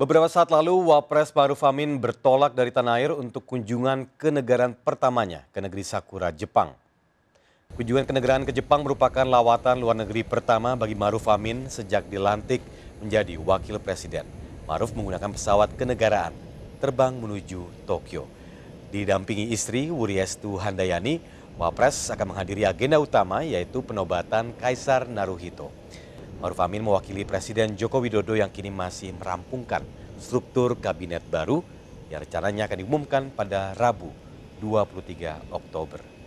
Beberapa saat lalu, Wapres Maruf Amin bertolak dari tanah air untuk kunjungan ke negara pertamanya ke negeri Sakura, Jepang. Kunjungan ke negara ke Jepang merupakan lawatan luar negeri pertama bagi Maruf Amin sejak dilantik menjadi wakil presiden. Maruf menggunakan pesawat kenegaraan terbang menuju Tokyo. Didampingi istri Wuriestu Handayani, Wapres akan menghadiri agenda utama yaitu penobatan Kaisar Naruhito. Maruf Amin mewakili Presiden Joko Widodo yang kini masih merampungkan struktur kabinet baru yang rencananya akan diumumkan pada Rabu 23 Oktober.